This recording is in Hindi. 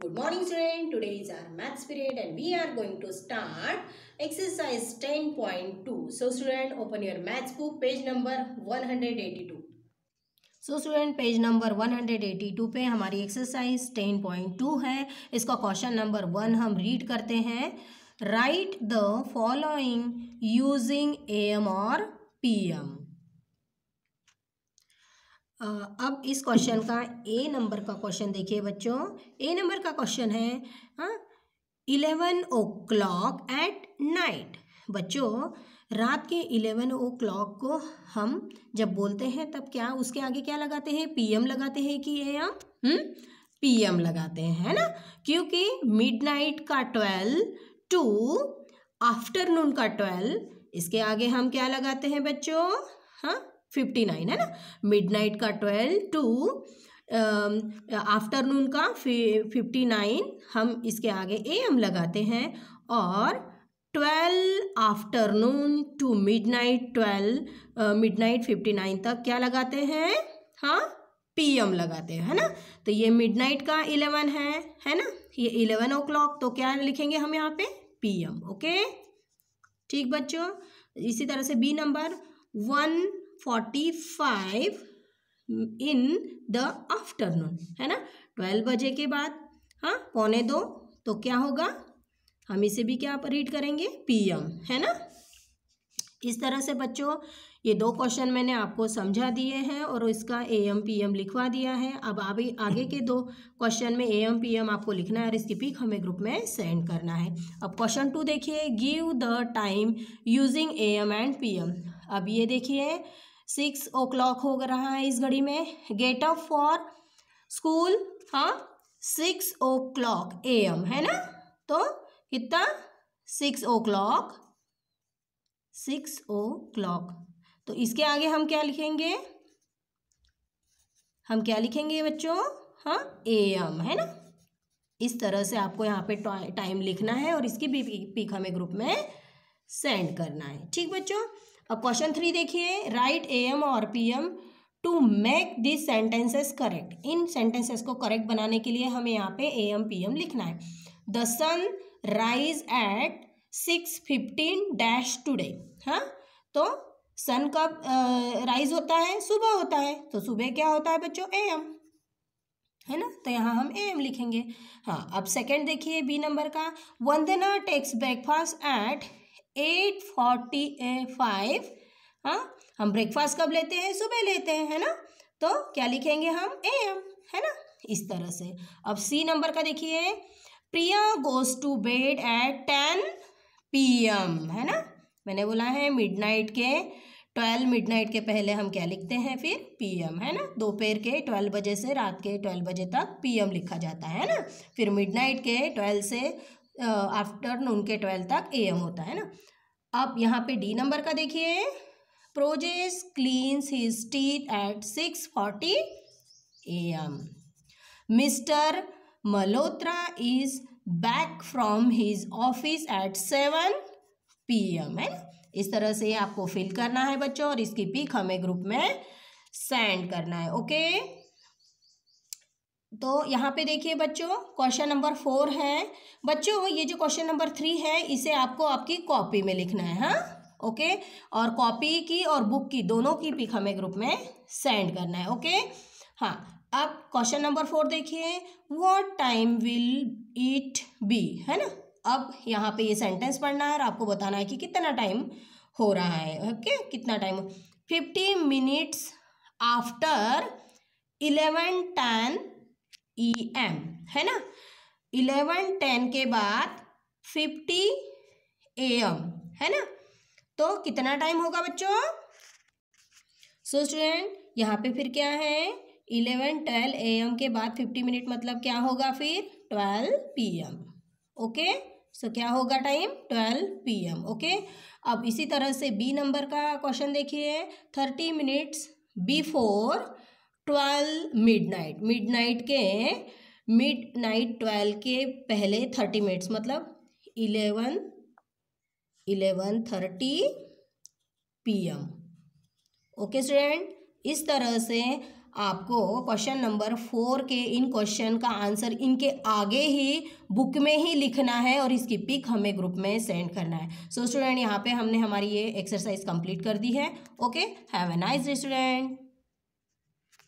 Good morning children Today is our maths period and we are going to start exercise 10.2. So student open your maths book page number 182. So student page number 182 पे हमारी एक्सरसाइज 10.2 है इसका क्वेश्चन नंबर वन हम रीड करते हैं write the following using M और पीएम अब इस क्वेश्चन का ए नंबर का क्वेश्चन देखिए बच्चों ए नंबर का क्वेश्चन है eleven o'clock at night बच्चों रात के इलेवन ओ क्लॉक को हम जब बोलते हैं तब क्या उसके आगे क्या लगाते हैं पीएम लगाते हैं कि है या पीएम लगाते हैं है ना क्योंकि मिडनाइट का ट्वेल्व टू आफ्टरनून का ट्वेल्व इसके आगे हम क्या लगाते हैं बच्चों हाँ फिफ्टी नाइन है ना मिडनाइट का ट्वेल्व टू आफ्टरनून का फिफ्टी नाइन हम इसके आगे ए एम लगाते हैं और twelve afternoon to midnight twelve midnight fifty nine तक क्या लगाते हैं हाँ पीएम लगाते हैं है ना तो ये मिडनाइट का इलेवन है है ना ये इलेवन ओ क्लॉक तो क्या लिखेंगे हम यहाँ पे पी एम ओके ठीक बच्चों इसी तरह से B number one 45 in the afternoon है ना ट्वेल्व बजे के बाद हाँ पौने दो तो क्या होगा हम इसे भी क्या रीड करेंगे पीएम है ना इस तरह से बच्चों ये दो क्वेश्चन मैंने आपको समझा दिए हैं और इसका ए एम पी एम लिखवा दिया है अब अभी आगे के दो क्वेश्चन में ए एम पी एम आपको लिखना है और इसकी पिक हमें ग्रुप में सेंड करना है अब क्वेश्चन टू देखिए give the time using A M and P M अब ये देखिए सिक्स ओ क्लॉक हो रहा है इस घड़ी में गेट अप फॉर स्कूल हाँ six o'clock A M है ना तो कितना six o'clock six o'clock तो इसके आगे हम क्या लिखेंगे हम क्या लिखेंगे बच्चों हाँ ए एम है ना इस तरह से आपको यहाँ पे टाइम लिखना है और इसकी भी पिक हमें ग्रुप में सेंड करना है ठीक बच्चों अब क्वेश्चन थ्री देखिए राइट ए एम और P M to make this sentences correct इन सेंटेंसेस को करेक्ट बनाने के लिए हमें यहाँ पे ए एम पी एम लिखना है the sun rise at six fifteen dash today हाँ तो सन कब राइज होता है सुबह होता है तो सुबह क्या होता है बच्चों ए एम है ना तो यहाँ हम ए एम लिखेंगे हाँ अब सेकेंड देखिए बी नंबर का Vandana takes breakfast at eight forty five हाँ हम ब्रेकफास्ट कब लेते हैं सुबह लेते हैं है ना तो क्या लिखेंगे हम ए एम है ना इस तरह से अब सी नंबर का देखिए Priya goes to bed at ten P M है ना मैंने बोला है मिडनाइट के ट्वेल्व मिडनाइट के पहले हम क्या लिखते हैं फिर पीएम है ना दोपहर के ट्वेल्व बजे से रात के ट्वेल्व बजे तक पीएम लिखा जाता है ना फिर मिडनाइट के ट्वेल्व से आफ्टर नून के ट्वेल्व तक ए एम होता है ना अब यहाँ पे डी नंबर का देखिए प्रोजेस cleans his teeth at six forty A M Mr Malhotra is back from his office at seven P M है इस तरह से आपको फिल करना है बच्चों और इसकी पिक हमें ग्रुप में सेंड करना है ओके तो यहाँ पे देखिए बच्चों क्वेश्चन नंबर फोर है बच्चों ये जो क्वेश्चन नंबर थ्री है इसे आपको आपकी कॉपी में लिखना है हाँ ओके और कॉपी की और बुक की दोनों की पिक हमें ग्रुप में सेंड करना है ओके हाँ अब क्वेश्चन नंबर फोर देखिए what time will it be है ना अब यहाँ पे ये सेंटेंस पढ़ना है और आपको बताना है कि कितना टाइम हो रहा है ओके कितना time fifty minutes after eleven ten E e M है ना इलेवन टेन के बाद फिफ्टी ए एम है ना तो कितना टाइम होगा बच्चों सो स्टूडेंट यहाँ पे फिर क्या है इलेवन ट्वेल्व ए एम के बाद फिफ्टी मिनट मतलब क्या होगा फिर twelve P M okay so क्या होगा time twelve P M okay अब इसी तरह से बी नंबर का क्वेश्चन देखिए thirty minutes before twelve midnight midnight के मिड नाइट ट्वेल्व के पहले थर्टी मिनट्स मतलब eleven eleven thirty P M okay student इस तरह से आपको क्वेश्चन नंबर फोर के इन क्वेश्चन का आंसर इनके आगे ही बुक में ही लिखना है और इसकी पिक हमें ग्रुप में सेंड करना है सो स्टूडेंट यहाँ पे हमने हमारी ये एक्सरसाइज कंप्लीट कर दी है okay have a nice student